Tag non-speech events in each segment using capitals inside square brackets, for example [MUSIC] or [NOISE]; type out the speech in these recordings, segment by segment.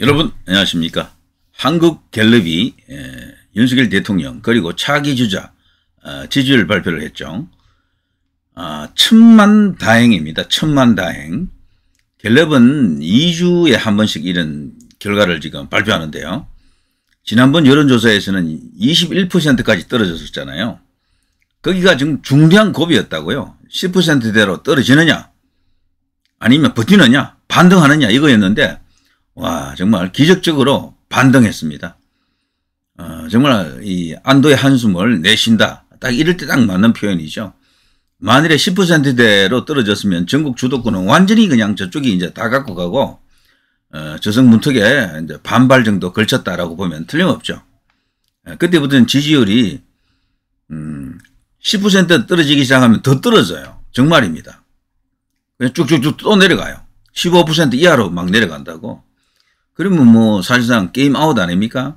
여러분 안녕하십니까 한국 갤럽이 예, 윤석열 대통령 그리고 차기 주자 아, 지지율 발표를 했죠 아, 천만 다행입니다 천만 다행 갤럽은 2주에 한 번씩 이런 결과를 지금 발표하는데요 지난번 여론조사에서는 21%까지 떨어졌었잖아요 거기가 지금 중대한 고비였다고요 10%대로 떨어지느냐 아니면 버티느냐 반등하느냐 이거였는데 와, 정말 기적적으로 반등했습니다. 어, 정말 이 안도의 한숨을 내쉰다. 딱 이럴 때 딱 맞는 표현이죠. 만일에 10%대로 떨어졌으면 전국 주도권은 완전히 그냥 저쪽이 이제 다 갖고 가고 어, 저성 문턱에 이제 반발 정도 걸쳤다라고 보면 틀림없죠. 예, 그때부터는 지지율이 음, 10% 떨어지기 시작하면 더 떨어져요. 정말입니다. 쭉쭉쭉 또 내려가요. 15% 이하로 막 내려간다고. 그러면 뭐 사실상 게임 아웃 아닙니까?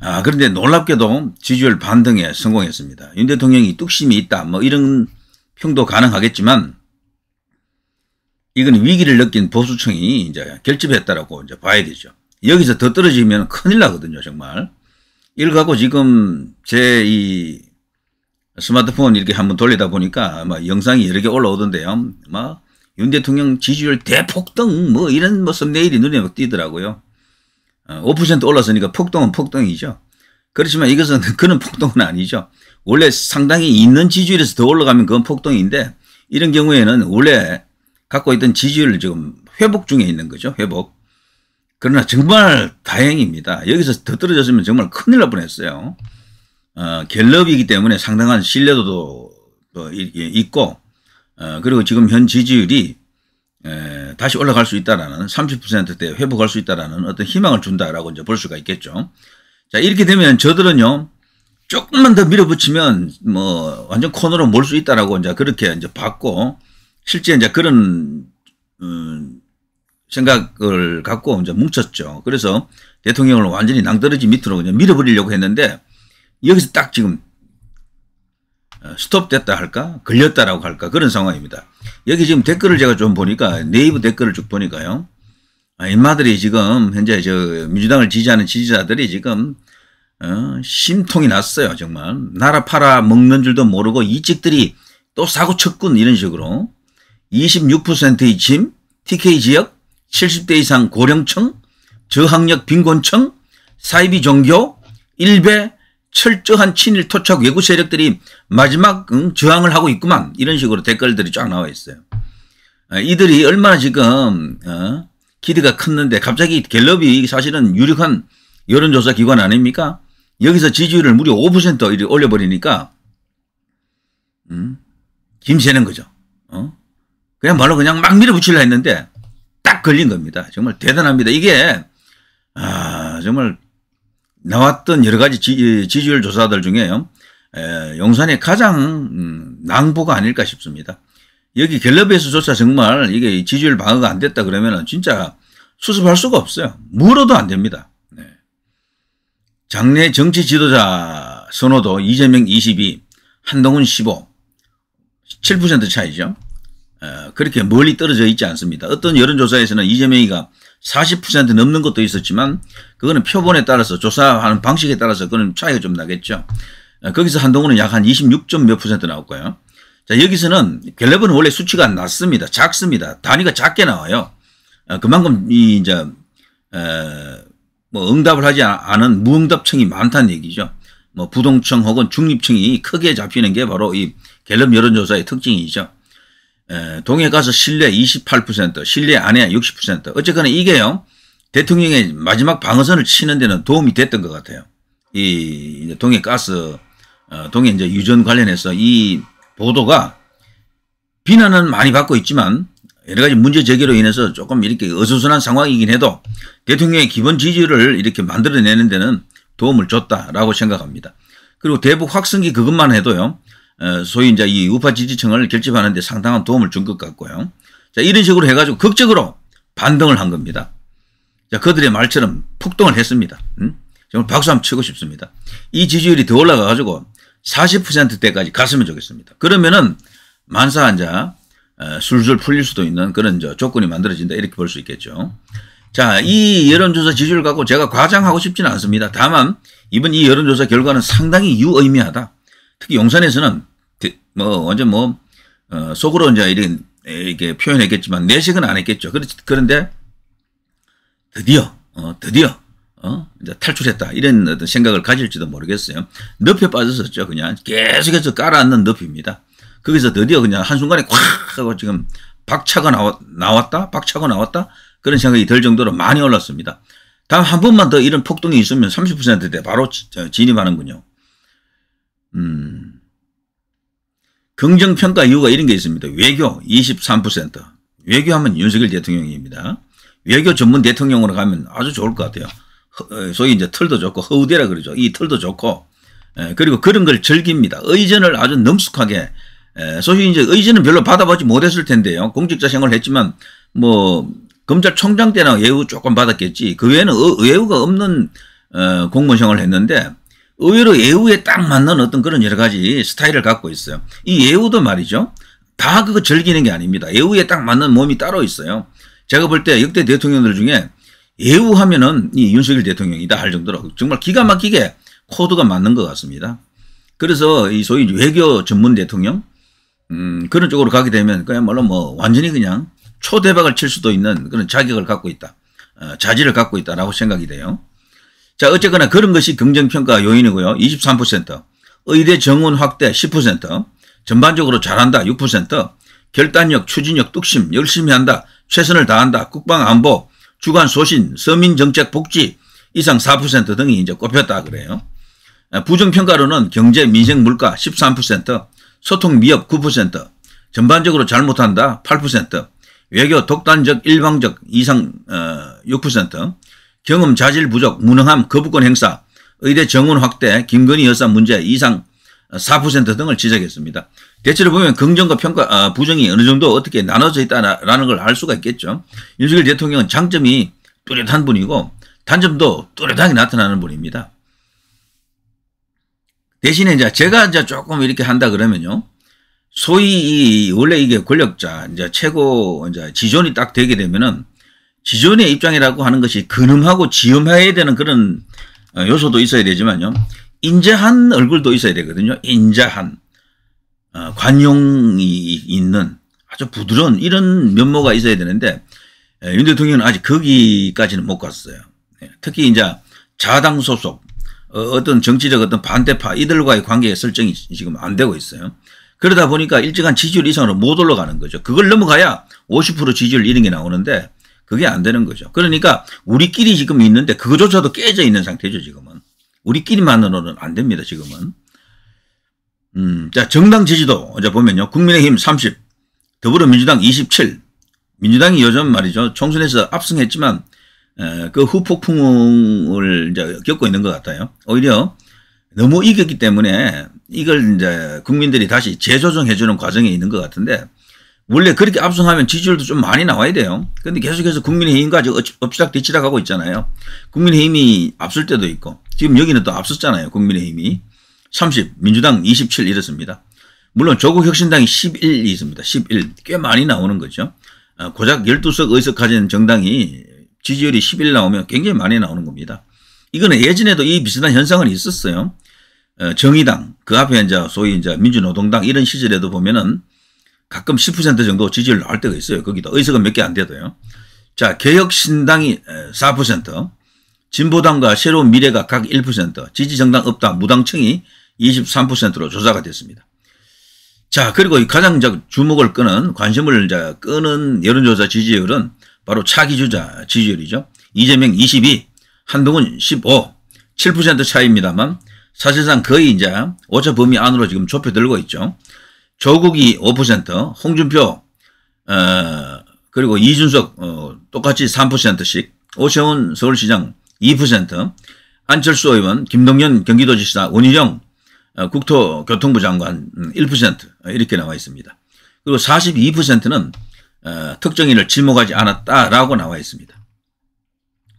아, 그런데 놀랍게도 지지율 반등에 성공했습니다. 윤 대통령이 뚝심이 있다. 뭐 이런 평도 가능하겠지만 이건 위기를 느낀 보수층이 이제 결집했다라고 이제 봐야 되죠. 여기서 더 떨어지면 큰일 나거든요, 정말. 이걸 갖고 지금 제 이 스마트폰 이렇게 한번 돌리다 보니까 막 영상이 여러 개 올라오던데요. 막윤 대통령 지지율 대폭등 뭐 이런 모습 내일이 눈에 띄더라고요. 5% 어, 올라서니까 폭등은 폭등이죠. 그렇지만 이것은 [LAUGHS] 그런 폭등은 아니죠. 원래 상당히 있는 지지율에서 더 올라가면 그건 폭등인데 이런 경우에는 원래 갖고 있던 지지율 지금 회복 중에 있는 거죠. 회복. 그러나 정말 다행입니다. 여기서 더 떨어졌으면 정말 큰일 날 뻔했어요. 어, 갤럽이기 때문에 상당한 신뢰도도 있고 어, 그리고 지금 현 지지율이 에, 다시 올라갈 수 있다라는 30%대 회복할 수 있다라는 어떤 희망을 준다라고 이제 볼 수가 있겠죠. 자 이렇게 되면 저들은요 조금만 더 밀어붙이면 뭐 완전 코너로 몰 수 있다라고 이제 그렇게 이제 봤고 실제 이제 그런 음, 생각을 갖고 이제 뭉쳤죠. 그래서 대통령을 완전히 낭떠러지 밑으로 그냥 밀어버리려고 했는데 여기서 딱 지금 어, 스톱됐다 할까? 걸렸다라고 할까? 그런 상황입니다. 여기 지금 댓글을 제가 좀 보니까 네이버 댓글을 쭉 보니까요. 아, 인마들이 지금 현재 저 민주당을 지지하는 지지자들이 지금 어, 심통이 났어요. 정말 나라 팔아 먹는 줄도 모르고 이직들이 또 사고 쳤군 이런 식으로 26%의 짐, TK 지역, 70대 이상 고령층, 저학력 빈곤층, 사이비 종교, 일베 철저한 친일 토착 외국 세력들이 마지막 응, 저항을 하고 있구만 이런 식으로 댓글들이 쫙 나와 있어요. 아, 이들이 얼마나 지금 어, 기대가 컸는데 갑자기 갤럽이 사실은 유력한 여론조사 기관 아닙니까? 여기서 지지율을 무려 5% 이렇게 올려버리니까 음, 김새는 거죠. 어? 그냥 말로 그냥 막 밀어붙이려 했는데 딱 걸린 겁니다. 정말 대단합니다. 이게 아 정말 나왔던 여러 가지 지, 지지율 조사들 중에요. 용산의 가장 음, 낭보가 아닐까 싶습니다. 여기 갤럽에서조차 정말 이게 지지율 방어가 안 됐다 그러면 진짜 수습할 수가 없어요. 물어도 안 됩니다. 네. 장래 정치 지도자 선호도 이재명 22, 한동훈 15, 7% 차이죠. 에, 그렇게 멀리 떨어져 있지 않습니다. 어떤 여론조사에서는 이재명이가 40% 넘는 것도 있었지만 그거는 표본에 따라서 조사하는 방식에 따라서 그는 차이가 좀 나겠죠. 거기서 한동훈은 약 한2 6몇 퍼센트 나올 거요자 여기서는 갤럽은 원래 수치가 낮습니다. 작습니다. 단위가 작게 나와요. 어, 그만큼 이 이제 뭐 응답을 하지 않은 무응답층이 많다는 얘기죠. 뭐 부동층 혹은 중립층이 크게 잡히는 게 바로 이 갤럽 여론조사의 특징이죠. 동해가스 실내 28%, 실내 안에 60%. 어쨌거나 이게요. 대통령의 마지막 방어선을 치는 데는 도움이 됐던 것 같아요. 이 동해가스, 어, 동해 이제 유전 관련해서 이 보도가 비난은 많이 받고 있지만 여러 가지 문제 제기로 인해서 조금 이렇게 어수선한 상황이긴 해도 대통령의 기본 지지를 이렇게 만들어내는 데는 도움을 줬다라고 생각합니다. 그리고 대북 확성기 그것만 해도요. 어, 소위 이제 이 우파 지지층을 결집하는데 상당한 도움을 준 것 같고요. 자, 이런 식으로 해가지고 극적으로 반등을 한 겁니다. 자, 그들의 말처럼 폭동을 했습니다. 음? 정말 박수 한번 치고 싶습니다. 이 지지율이 더 올라가가지고 40%대까지 갔으면 좋겠습니다. 그러면은 만사 환자 어, 술술 풀릴 수도 있는 그런 저 조건이 만들어진다 이렇게 볼 수 있겠죠. 자, 이 여론조사 지지율 갖고 제가 과장하고 싶지는 않습니다. 다만 이번 이 여론조사 결과는 상당히 유의미하다. 특히 용산에서는 그, 뭐 완전 뭐 어, 속으로 이제 이렇게 표현했겠지만 내색은안 했겠죠. 그렇지, 그런데 드디어 어, 드디어 어, 이제 탈출했다 이런 어떤 생각을 가질지도 모르겠어요. 늪에 빠졌었죠. 그냥 계속해서 깔아앉는 늪입니다. 거기서 드디어 그냥 한순간에 콱 하고 지금 박차가 나왔, 나왔다? 박차가 나왔다? 그런 생각이 들 정도로 많이 올랐습니다. 다음 한 번만 더 이런 폭동이 있으면 30%대 바로 진입하는군요. 음, 긍정평가 이유가 이런 게 있습니다. 외교 23%. 외교하면 윤석열 대통령입니다. 외교 전문 대통령으로 가면 아주 좋을 것 같아요. 어, 소위 이제 틀도 좋고 허우대라 그러죠. 이 틀도 좋고 예, 그리고 그런 걸 즐깁니다. 의전을 아주 능숙하게 예, 소위 이제 의전은 별로 받아보지 못했을 텐데요. 공직자 생활을 했지만 뭐 검찰총장 때나 예우 조금 받았겠지. 그 외에는 의우가 어, 없는 어, 공무원 생활을 했는데 의외로 예우에 딱 맞는 어떤 그런 여러 가지 스타일을 갖고 있어요. 이 예우도 말이죠. 다 그거 즐기는 게 아닙니다. 예우에 딱 맞는 몸이 따로 있어요. 제가 볼 때 역대 대통령들 중에 예우하면은 이 윤석열 대통령이다 할 정도로 정말 기가 막히게 코드가 맞는 것 같습니다. 그래서 이 소위 외교 전문 대통령 음, 그런 쪽으로 가게 되면 그야말로 뭐 완전히 그냥 초대박을 칠 수도 있는 그런 자격을 갖고 있다. 어, 자질을 갖고 있다라고 생각이 돼요. 자, 어쨌거나 그런 것이 긍정평가 요인이고요. 23%, 의대 정원 확대 10%, 전반적으로 잘한다 6%, 결단력, 추진력, 뚝심, 열심히 한다, 최선을 다한다, 국방안보, 주관 소신, 서민정책 복지 이상 4% 등이 이제 꼽혔다 그래요. 아, 부정평가로는 경제, 민생, 물가 13%, 소통, 미업 9%, 전반적으로 잘못한다 8%, 외교, 독단적, 일방적 이상 6%, 어, 경험 자질 부족, 무능함, 거부권 행사, 의대 정원 확대, 김건희 여사 문제 이상 4% 등을 지적했습니다. 대체로 보면 긍정과 평가, 아, 부정이 어느 정도 어떻게 나눠져 있다라는 걸 알 수가 있겠죠. 윤석열 대통령은 장점이 뚜렷한 분이고 단점도 뚜렷하게 나타나는 분입니다. 대신에 이제 제가 이제 조금 이렇게 한다 그러면요. 소위 이 원래 이게 권력자, 이제 최고 이제 지존이 딱 되게 되면은 지존의 입장이라고 하는 것이 근음하고 지음해야 되는 그런 어, 요소도 있어야 되지만요. 인자한 얼굴도 있어야 되거든요. 인자한 어, 관용이 있는 아주 부드러운 이런 면모가 있어야 되는데 예, 윤 대통령은 아직 거기까지는 못 갔어요. 예, 특히 이제 자당 소속 어, 어떤 정치적 어떤 반대파 이들과의 관계의 설정이 지금 안 되고 있어요. 그러다 보니까 일정한 지지율 이상으로 못 올라가는 거죠. 그걸 넘어가야 50% 지지율 이런 게 나오는데 그게 안 되는 거죠. 그러니까 우리끼리 지금 있는데 그거조차도 깨져 있는 상태죠, 지금은. 우리끼리만으로는 안 됩니다, 지금은. 음, 자, 정당 지지도 어제 보면요. 국민의힘 30, 더불어민주당 27. 민주당이 요즘 말이죠. 총선에서 압승했지만 에, 그 후폭풍을 이제 겪고 있는 것 같아요. 오히려 너무 이겼기 때문에 이걸 이제 국민들이 다시 재조정해주는 과정에 있는 것 같은데 원래 그렇게 압승하면 지지율도 좀 많이 나와야 돼요. 근데 계속해서 국민의힘과 엎치락뒤치락 하고 있잖아요. 국민의힘이 앞설 때도 있고 지금 여기는 또 앞섰잖아요. 국민의힘이 30, 민주당 27 이렇습니다. 물론 조국혁신당이 11 있습니다. 11. 꽤 많이 나오는 거죠. 아, 고작 12석 의석 가진 정당이 지지율이 11 나오면 굉장히 많이 나오는 겁니다. 이거는 예전에도 이 비슷한 현상은 있었어요. 어, 정의당, 그 앞에 이제 소위 이제 민주노동당 이런 시절에도 보면은 가끔 10% 정도 지지율 나올 때가 있어요. 거기다 의석은 몇 개 안 돼도요. 자, 개혁신당이 4%, 진보당과 새로운 미래가 각 1%, 지지정당 없다 무당층이 23%로 조사가 됐습니다. 자, 그리고 가장 주목을 끄는, 관심을 끄는 여론조사 지지율은 바로 차기주자 지지율이죠. 이재명 22, 한동훈 15, 7% 차이입니다만 사실상 거의 이제 오차 범위 안으로 지금 좁혀들고 있죠. 조국이 5%, 홍준표, 어, 그리고 이준석, 어, 똑같이 3%씩, 오세훈 서울시장 2%, 안철수 의원, 김동연 경기도지사, 원희룡 어, 국토교통부 장관 1% 음, 어, 이렇게 나와 있습니다. 그리고 42%는 어, 특정인을 침묵하지 않았다라고 나와 있습니다.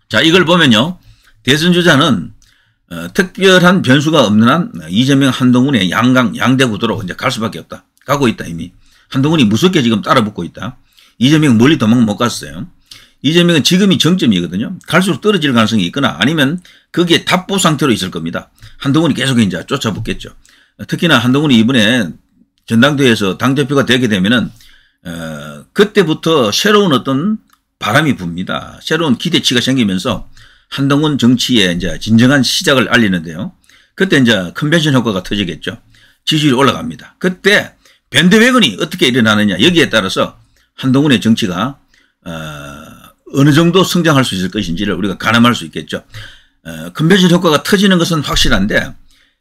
자 이걸 보면요. 대선주자는 어, 특별한 변수가 없는 한 어, 이재명 한동훈의 양강 양대 구도로 이제 갈 수밖에 없다. 가고 있다 이미. 한동훈이 무섭게 지금 따라붙고 있다. 이재명 멀리 도망 못 갔어요. 이재명은 지금이 정점이거든요. 갈수록 떨어질 가능성이 있거나 아니면 거기에 답보 상태로 있을 겁니다. 한동훈이 계속 이제 쫓아붙겠죠. 특히나 한동훈이 이번에 전당대회에서 당대표가 되게 되면은 어, 그때부터 새로운 어떤 바람이 붑니다. 새로운 기대치가 생기면서 한동훈 정치의 이제 진정한 시작을 알리는데요. 그때 이제 컨벤션 효과가 터지겠죠. 지지율이 올라갑니다. 그때 밴드웨건이 어떻게 일어나느냐 여기에 따라서 한동훈의 정치가 어, 어느 정도 성장할 수 있을 것인지를 우리가 가늠할 수 있겠죠. 어, 컨벤션 효과가 터지는 것은 확실한데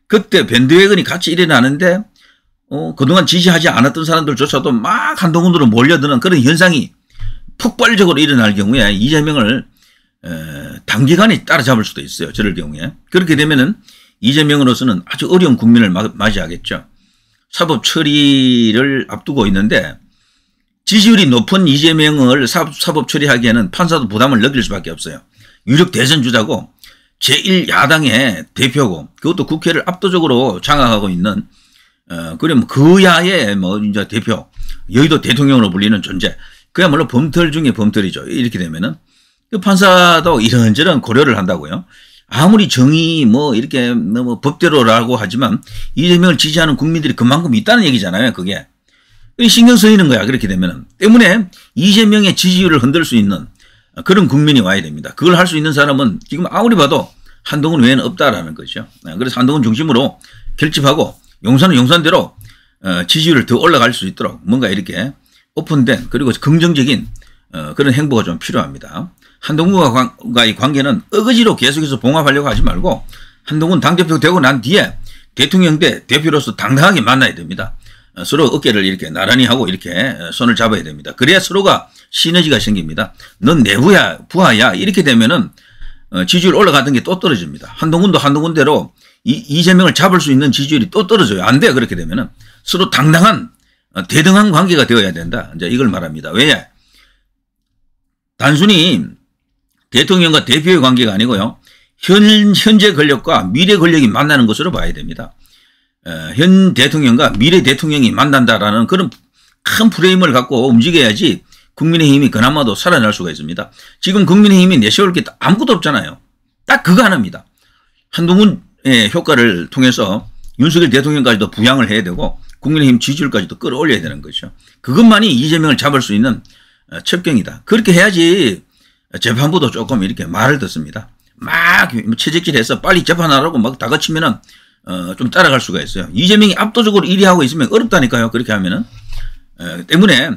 그때 밴드웨건이 같이 일어나는데 어, 그동안 지지하지 않았던 사람들조차도 막 한동훈으로 몰려드는 그런 현상이 폭발적으로 일어날 경우에 이재명을 에, 어, 단기간에 따라잡을 수도 있어요. 저럴 경우에. 그렇게 되면은 이재명으로서는 아주 어려운 국민을 맞이하겠죠. 사법 처리를 앞두고 있는데 지지율이 높은 이재명을 사법, 처리하기에는 판사도 부담을 느낄 수밖에 없어요. 유력 대선 주자고 제1야당의 대표고 그것도 국회를 압도적으로 장악하고 있는 어, 그럼 그야의 뭐 이제 대표 여의도 대통령으로 불리는 존재 그야말로 범털 중에 범털이죠. 이렇게 되면은 그 판사도 이런저런 고려를 한다고요. 아무리 정의 뭐 이렇게 뭐, 뭐 법대로라고 하지만 이재명을 지지하는 국민들이 그만큼 있다는 얘기잖아요. 그게. 신경 쓰이는 거야. 그렇게 되면은. 때문에 이재명의 지지율을 흔들 수 있는 그런 국민이 와야 됩니다. 그걸 할 수 있는 사람은 지금 아무리 봐도 한동훈 외에는 없다라는 거죠. 아, 그래서 한동훈 중심으로 결집하고 용산은 용산대로 어, 지지율을 더 올라갈 수 있도록 뭔가 이렇게 오픈된 그리고 긍정적인 어, 그런 행보가 좀 필요합니다. 한동훈과 의 관계는 어거지로 계속해서 봉합하려고 하지 말고 한동훈 당대표 되고 난 뒤에 대통령 때 대표로서 당당하게 만나야 됩니다. 어, 서로 어깨를 이렇게 나란히 하고 이렇게 어, 손을 잡아야 됩니다. 그래야 서로가 시너지가 생깁니다. 넌 내부야, 부하야 이렇게 되면은 어, 지지율 올라가던 게 또 떨어집니다. 한동훈도 한동훈대로 이, 이재명을 잡을 수 있는 지지율이 또 떨어져요. 안 돼. 요 그렇게 되면은 서로 당당한 대등한 관계가 되어야 된다. 이제 이걸 말합니다. 왜? 단순히 대통령과 대표의 관계가 아니고요. 현, 현재 권력과 미래 권력이 만나는 것으로 봐야 됩니다. 어, 현 대통령과 미래 대통령이 만난다라는 그런 큰 프레임을 갖고 움직여야지 국민의힘이 그나마도 살아날 수가 있습니다. 지금 국민의힘이 내세울 게 아무것도 없잖아요. 딱 그거 하나입니다. 한동훈의 예, 효과를 통해서 윤석열 대통령까지도 부양을 해야 되고 국민의힘 지지율까지도 끌어올려야 되는 거죠. 그것만이 이재명을 잡을 수 있는 어, 첩경이다. 그렇게 해야지 재판부도 조금 이렇게 말을 듣습니다. 막 뭐 채찍질해서 빨리 재판하라고 막 다그치면은 어, 좀 따라갈 수가 있어요. 이재명이 압도적으로 1위 하고 있으면 어렵다니까요. 그렇게 하면은 에, 어, 때문에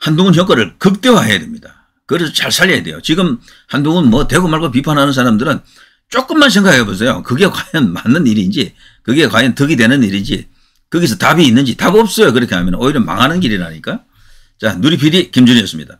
한동훈 효과를 극대화해야 됩니다. 그래서 잘 살려야 돼요. 지금 한동훈 뭐대고 말고 비판하는 사람들은 조금만 생각해 보세요. 그게 과연 맞는 일인지, 그게 과연 득이 되는 일인지, 거기서 답이 있는지 답 없어요. 그렇게 하면 오히려 망하는 길이라니까. 자, 누리피디 김준이었습니다.